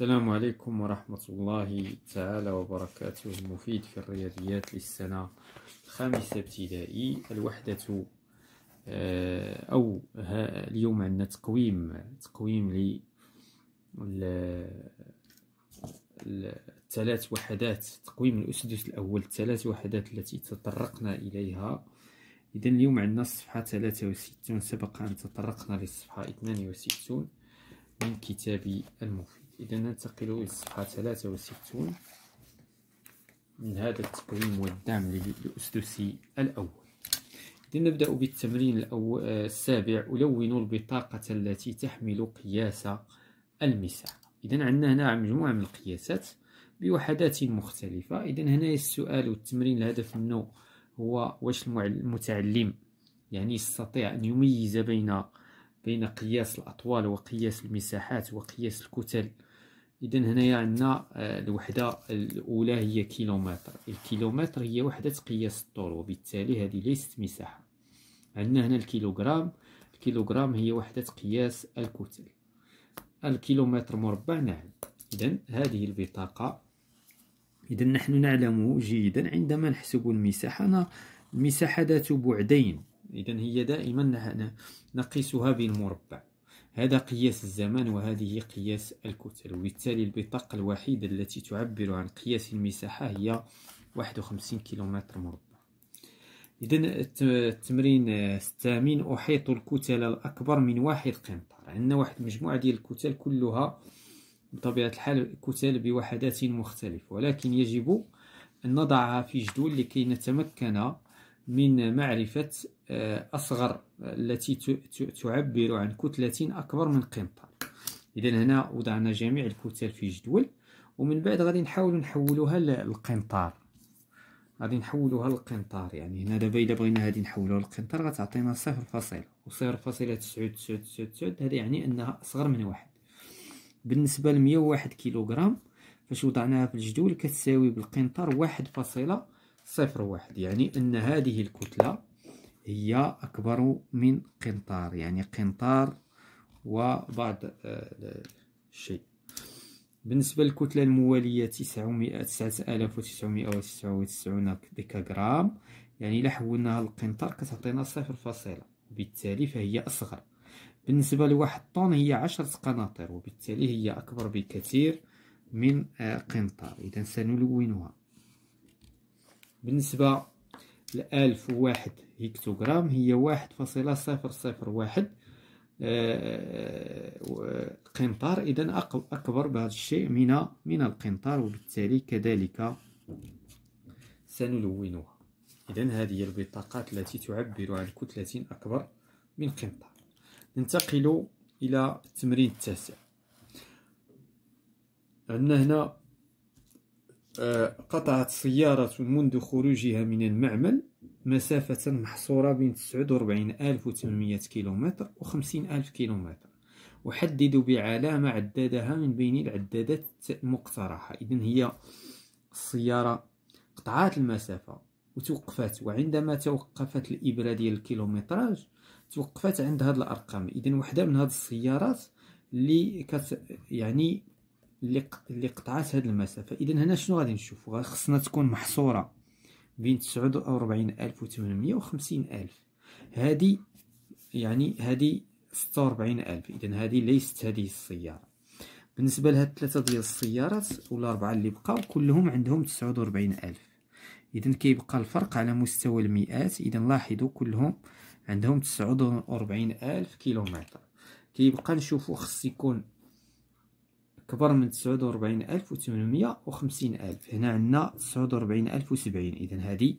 السلام عليكم ورحمة الله تعالى وبركاته المفيد في الرياضيات للسنة الخامسة ابتدائي الوحدة آه، أو اليوم عندنا تقويم تقويم الثلاث وحدات تقويم الأسدس الأول الثلاث وحدات التي تطرقنا إليها إذا اليوم عندنا الصفحة 63 سبق أن تطرقنا للصفحة 62 من كتاب المفيد إذا ننتقل إلى الصفحة 63 من هذا التقويم والدعم للأسدسي الأول إذا نبدأ بالتمرين السابع ألون البطاقة التي تحمل قياس المساحة إذا عندنا هنا مجموعة من القياسات بوحدات مختلفة إذا هنا السؤال والتمرين الهدف منه هو واش المتعلم يعني يستطيع أن يميز بين بين قياس الأطوال وقياس المساحات وقياس الكتل اذا هنايا عندنا آه، الوحده الاولى هي كيلومتر الكيلومتر هي وحده قياس الطول وبالتالي هذه ليست مساحه عندنا هنا الكيلوغرام الكيلوغرام هي وحده قياس الكتل الكيلومتر مربع نعم اذا هذه البطاقه اذا نحن نعلم جيدا عندما نحسب المساحه المساحه ذات بعدين اذا هي دائما نقيسها بالمربع هذا قياس الزمان وهذه قياس الكتل وبالتالي البطاقة الوحيدة التي تعبر عن قياس المساحة هي 51 كيلومتر مربع إذا التمرين الثامن أحيط الكتل الأكبر من واحد قنطار عندنا واحد مجموعة ديال الكتل كلها بطبيعة الحال كتل بوحدات مختلفة ولكن يجب أن نضعها في جدول لكي نتمكن من معرفة آه، أصغر آه، التي تعبر عن كتلة أكبر من قنطار إذا هنا وضعنا جميع الكتل في جدول ومن بعد غادي نحاول نحولوها للقنطار غادي نحولوها للقنطار يعني هنا دابا الا بغينا هادي نحولوها للقنطار غتعطينا صفر فاصلة وصفر فاصلة تسعود تسعود تسعود تسعود هذا يعني انها اصغر من واحد بالنسبة لمية وواحد كيلوغرام فاش وضعناها في الجدول كتساوي بالقنطار واحد فاصلة صفر واحد يعني أن هذه الكتلة هي أكبر من قنطار يعني قنطار وبعض آه، الشيء بالنسبة للكتلة الموالية تسعمائة تسعة آلاف وتسعمائة وتسعة وتسعون ديكاغرام يعني لحولناها حولناها للقنطار كتعطينا صفر فاصلة وبالتالي فهي أصغر بالنسبة لواحد طن هي عشرة قناطر وبالتالي هي أكبر بكثير من آه، قنطار إذا سنلونها بالنسبة لألف وواحد هكتوغرام هي واحد فاصلة صفر صفر واحد آه، قنطار إذا أكبر بهذا الشيء من من القنطار وبالتالي كذلك سنلونها إذا هذه البطاقات التي تعبر عن كتلة أكبر من قنطار ننتقل إلى التمرين التاسع عندنا هنا قطعت سيارة منذ خروجها من المعمل مسافة محصورة بين 49800 كيلومتر و 50000 كيلومتر أحدد بعلامة عدادها من بين العدادات المقترحة إذا هي السيارة قطعت المسافة وتوقفت وعندما توقفت الإبرة ديال الكيلومتراج توقفت عند هاد الأرقام إذا وحدة من هاد السيارات اللي كت يعني اللي اللي قطعات هذه المسافه اذا هنا شنو غادي نشوف خصنا تكون محصوره بين 49850 و ألف هذه يعني هذه 46000 اذا هذه ليست هذه السياره بالنسبه لهاد ثلاثه ديال السيارات ولا اربعه اللي بقاو كلهم عندهم 49000 اذا كيبقى الفرق على مستوى المئات اذا لاحظوا كلهم عندهم 49000 كيلومتر كيبقى نشوفوا خص يكون كبر من 49850 ألف هنا عندنا 49070 إذا هذه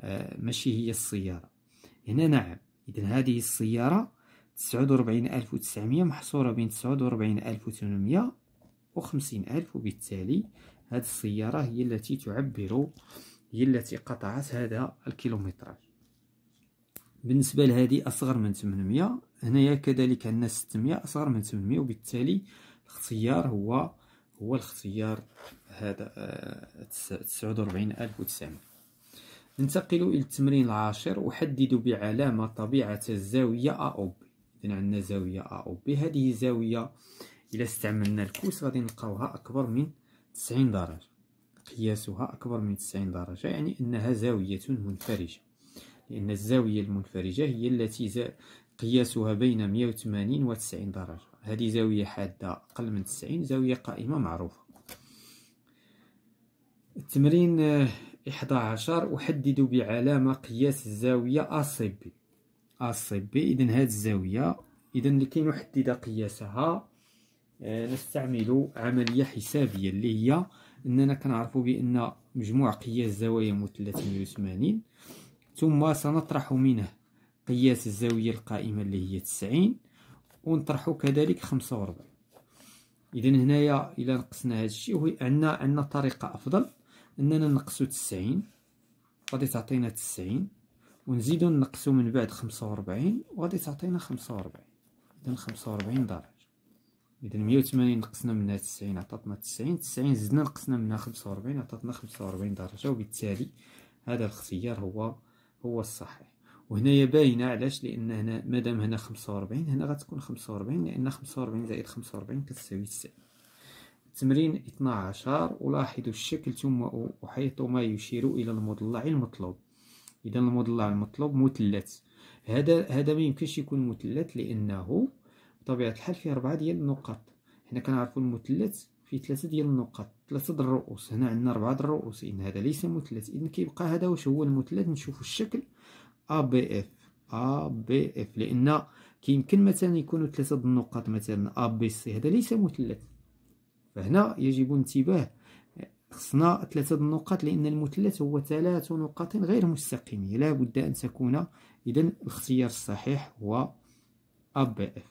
آه، ماشي هي السيارة هنا نعم إذا هذه السيارة 49900 محصورة بين 49850 ألف ألف وبالتالي هذه السيارة هي التي تعبر هي التي قطعت هذا الكيلومتراج بالنسبة لهذه أصغر من 800 هنايا كذلك عندنا 600 أصغر من 800 وبالتالي الاختيار هو هو الاختيار هذا آه، تسعود وأربعين ألف وتسعمائة ننتقل إلى التمرين العاشر أحدد بعلامة طبيعة الزاوية أ أو بي إذن عندنا زاوية أ أو بي هذه زاوية إلى استعملنا الكوس غادي نلقاوها أكبر من تسعين درجة قياسها أكبر من تسعين درجة يعني أنها زاوية منفرجة لأن الزاوية المنفرجة هي التي قياسها بين مية وثمانين وتسعين درجة هذه زاوية حادة أقل من 90 زاوية قائمة معروفة التمرين 11 أحدد بعلامة قياس الزاوية ACB ACB إذن هذه الزاوية إذن لكي نحدد قياسها آه، نستعمل عملية حسابية اللي هي أننا كنعرف بأن مجموع قياس زوايا مثلث وثمانين ثم سنطرح منه قياس الزاوية القائمة اللي هي 90 ونطرحو كذلك 45 اذا هنايا الا نقصنا هذا الشيء عندنا عندنا طريقه افضل اننا نقصو 90 غادي تعطينا 90 ونزيدو نقصو من بعد 45 وغادي تعطينا 45 اذا 45 درجه اذا 180 نقصنا منها 90 عطاتنا 90 90 زدنا نقصنا منها 45 عطاتنا 45 درجه وبالتالي هذا الاختيار هو هو الصحيح وهنايا باينه علاش لان هنا مادام هنا 45 هنا غتكون 45 لان 45 زائد 45 كتساوي 9 تمرين 12 ولاحظوا الشكل ثم أحيط ما يشير إلى المضلع المطلوب إذا المضلع المطلوب مثلث هذا هذا ما يمكنش يكون مثلث لأنه بطبيعة الحال فيه أربعة ديال النقط حنا كنعرفوا المثلث فيه ثلاثة ديال النقط ثلاثة د الرؤوس هنا عندنا أربعة د الرؤوس إذا هذا ليس مثلث إذا كيبقى هذا واش هو المثلث نشوفوا الشكل ا بي اف ا بي اف لان كيمكن مثلا يكونوا ثلاثه النقاط مثلا ا بي سي هذا ليس مثلث فهنا يجب انتباه خصنا ثلاثه النقاط لان المثلث هو ثلاث نقاط غير مستقيميه لا بد ان تكون اذا الاختيار الصحيح هو ا بي اف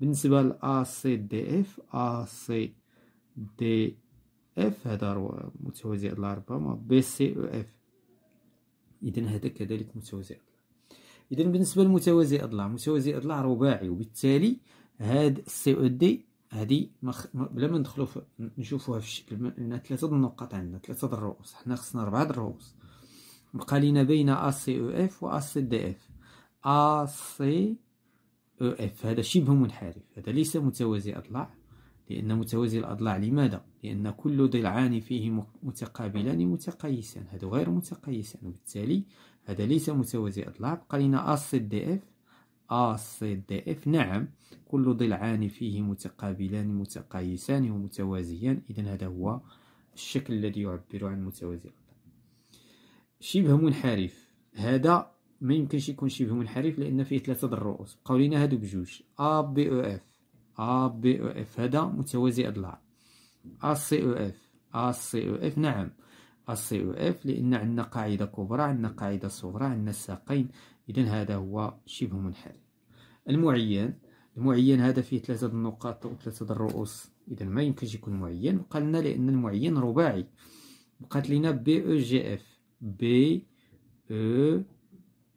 بالنسبه ل سي دي اف ا سي دي اف هذا متوازي لربما بي سي او اف اذا هذا كذلك متوازي اذا بالنسبه لمتوازي اضلاع متوازي اضلاع رباعي وبالتالي هاد السي او دي هادي مخ... بلا ما ندخلو في... نشوفوها في الشكل لنا ثلاثه د النقاط عندنا ثلاثه د الرؤوس حنا خصنا اربعه د الرؤوس بقى لينا بين ا سي او اف و ا سي دي اف ا سي او اف هذا شبه منحرف هذا ليس متوازي اضلاع لان متوازي الاضلاع لماذا لان كل ضلعان فيه متقابلان متقيسان هذا غير متقيسان وبالتالي هذا ليس متوازي اطلاق بقى لنا اس دي اف اس دي اف نعم كل ضلعان فيه متقابلان متقايسان ومتوازيان اذا هذا هو الشكل الذي يعبر عن متوازي اطلاق شبه منحرف هذا ما يمكنش يكون شبه منحرف لان فيه ثلاثه د الرؤوس بقاو لينا هادو بجوج ا بي او اف ا بي او اف هذا متوازي اضلاع ا سي او اف ا سي او اف نعم السي او اف لان عندنا قاعده كبرى عندنا قاعده صغرى عندنا الساقين اذا هذا هو شبه منحل المعين المعين هذا فيه ثلاثه النقاط وثلاثه الرؤوس اذا ما يمكنش يكون معين قلنا لان المعين رباعي بقات لينا بي او جي اف بي او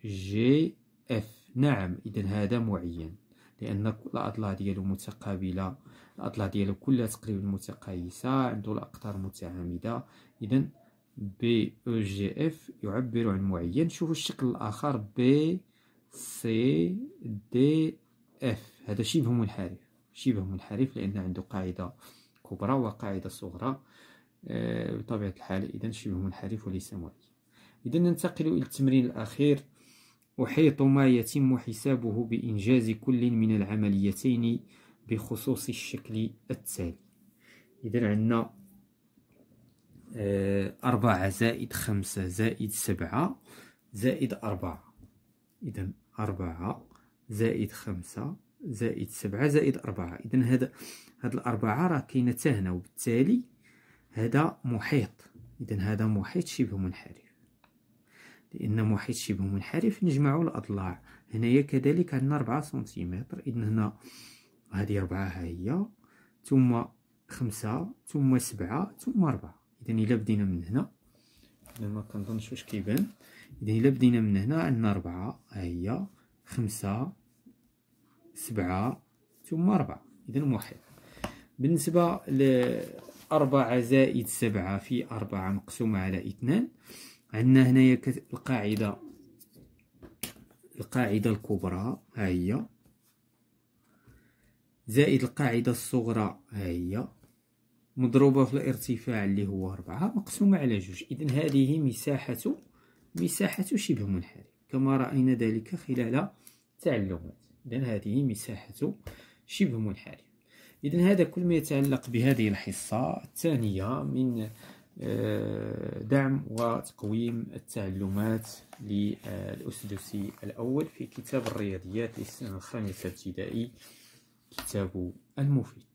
جي اف نعم اذا هذا معين لان الاضلاع ديالو متقابله الاضلاع ديالو كلها تقريبا متقايسه عنده الاقطار متعامده اذا بي او جي اف يعبر عن معين شوفوا الشكل الاخر بي سي دي اف هذا شبه منحرف شبه منحرف لان عنده قاعده كبرى وقاعده صغرى آه، بطبيعه الحال اذا شبه منحرف وليس معين اذا ننتقل الى التمرين الاخير احيط ما يتم حسابه بانجاز كل من العمليتين بخصوص الشكل التالي اذا عندنا آه، أربعة زائد خمسة زائد سبعة زائد أربعة إذا أربعة زائد خمسة زائد سبعة زائد أربعة إذا هذا هاد الأربعة راه كاينة تا هنا وبالتالي هذا محيط إذا هذا محيط شبه منحرف لأن محيط شبه منحرف نجمع الأضلاع هنايا كذلك عندنا ربعة سنتيمتر إذا هنا هذه ربعة ها هي ثم خمسة ثم سبعة ثم أربعة اذا الا بدينا من هنا انا ما كنظنش واش كيبان اذا الا بدينا من هنا عندنا ربعة هي خمسة سبعة ثم ربعة اذا واحد بالنسبة لأربعة زائد سبعة في أربعة مقسومة على اثنان عندنا هنايا القاعدة القاعدة الكبرى هي زائد القاعدة الصغرى هي مضروبة في الارتفاع اللي هو أربعة مقسومة على جوج إذن هذه مساحة مساحة شبه منحرف كما رأينا ذلك خلال التعلمات إذن هذه مساحة شبه منحرف إذن هذا كل ما يتعلق بهذه الحصة الثانية من آه، دعم وتقويم التعلمات للاسدسي الأول في كتاب الرياضيات للسنة الخامسة ابتدائي كتاب المفيد